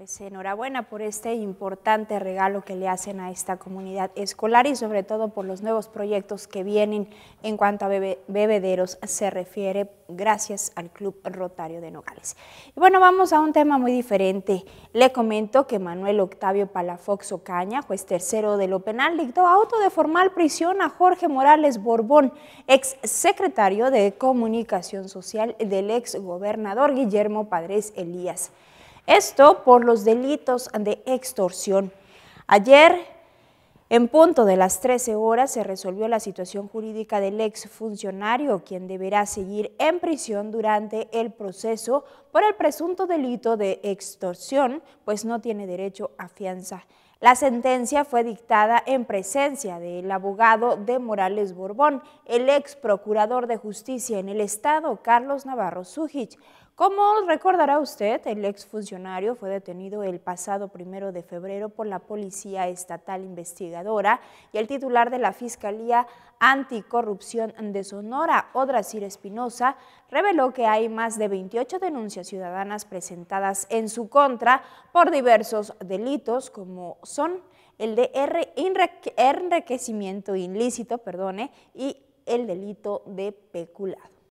Pues, enhorabuena por este importante regalo que le hacen a esta comunidad escolar y sobre todo por los nuevos proyectos que vienen en cuanto a bebederos se refiere gracias al Club Rotario de Nogales. Y bueno, vamos a un tema muy diferente. Le comento que Manuel Octavio Palafox Ocaña, juez tercero de lo penal, dictó auto de formal prisión a Jorge Morales Borbón, ex secretario de Comunicación Social del ex gobernador Guillermo Padres Elías. Esto por los delitos de extorsión. Ayer, en punto de las 13 horas, se resolvió la situación jurídica del exfuncionario, quien deberá seguir en prisión durante el proceso por el presunto delito de extorsión, pues no tiene derecho a fianza. La sentencia fue dictada en presencia del abogado de Morales Borbón, el ex procurador de justicia en el Estado, Carlos Navarro Zújich. Como recordará usted, el ex funcionario fue detenido el pasado primero de febrero por la Policía Estatal Investigadora y el titular de la Fiscalía Anticorrupción de Sonora, Odrasir Espinosa, reveló que hay más de 28 denuncias ciudadanas presentadas en su contra por diversos delitos como son el de enriquecimiento ilícito perdone, y el delito de peculado.